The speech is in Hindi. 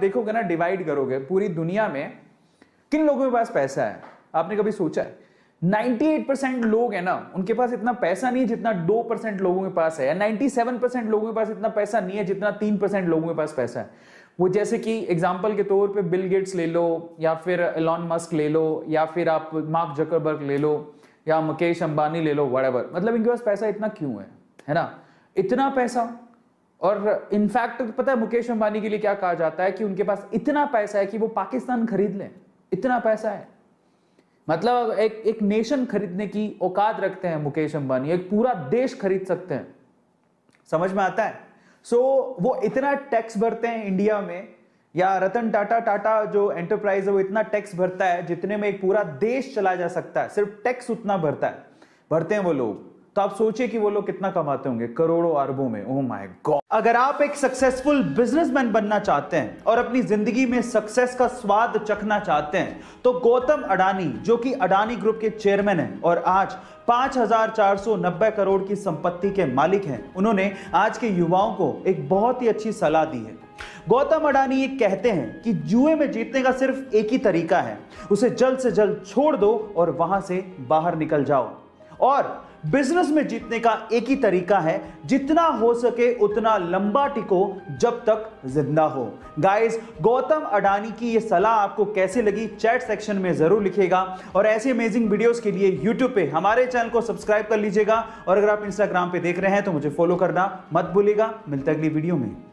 देखोगे ना डिवाइड करोगे पूरी दुनिया में किन लोगों के पास पैसा है आपने कभी सोचा है 98 लोग है ना उनके पास इतना पैसा नहीं जितना 2 लोगों के पास है 97 लोगों के पास इतना पैसा नहीं है जितना 3 लोगों के पास पैसा है वो जैसे कि एग्जाम्पल के तौर पे बिल गेट्स ले लो या फिर एलॉन मस्क ले लो या फिर आप मार्क जकरबर्ग ले लो या मुकेश अंबानी ले लो वड़ेवर मतलब इनके पास पैसा इतना क्यों है है ना इतना पैसा और इनफैक्ट पता है मुकेश अंबानी के लिए क्या कहा जाता है कि उनके पास इतना पैसा है कि वो पाकिस्तान खरीद लें इतना पैसा है मतलब एक एक नेशन खरीदने की औकात रखते हैं मुकेश अंबानी एक पूरा देश खरीद सकते हैं समझ में आता है सो so, वो इतना टैक्स भरते हैं इंडिया में या रतन टाटा टाटा जो एंटरप्राइज है वो इतना टैक्स भरता है जितने में एक पूरा देश चला जा सकता है सिर्फ टैक्स उतना भरता है भरते हैं वो लोग तो आप सोचिए कि वो लोग कितना कमाते होंगे करोड़ों अरबों में ओह माय गॉड अगर आप एक सक्सेसफुल बिजनेसमैन बनना चाहते हैं और अपनी जिंदगी में सक्सेस का स्वाद चखना चाहते हैं तो गौतम अडानी जो कि अडानी ग्रुप के चेयरमैन हैं और आज 5,490 करोड़ की संपत्ति के मालिक हैं उन्होंने आज के युवाओं को एक बहुत ही अच्छी सलाह दी है गौतम अडानी ये कहते हैं कि जुए में जीतने का सिर्फ एक ही तरीका है उसे जल्द से जल्द छोड़ दो और वहां से बाहर निकल जाओ और बिजनेस में जीतने का एक ही तरीका है जितना हो सके उतना लंबा टिको जब तक जिंदा हो गाइस गौतम अडानी की ये सलाह आपको कैसे लगी चैट सेक्शन में जरूर लिखेगा और ऐसे अमेजिंग वीडियोस के लिए यूट्यूब पे हमारे चैनल को सब्सक्राइब कर लीजिएगा और अगर आप इंस्टाग्राम पे देख रहे हैं तो मुझे फॉलो करना मत भूलेगा मिलता अगली वीडियो में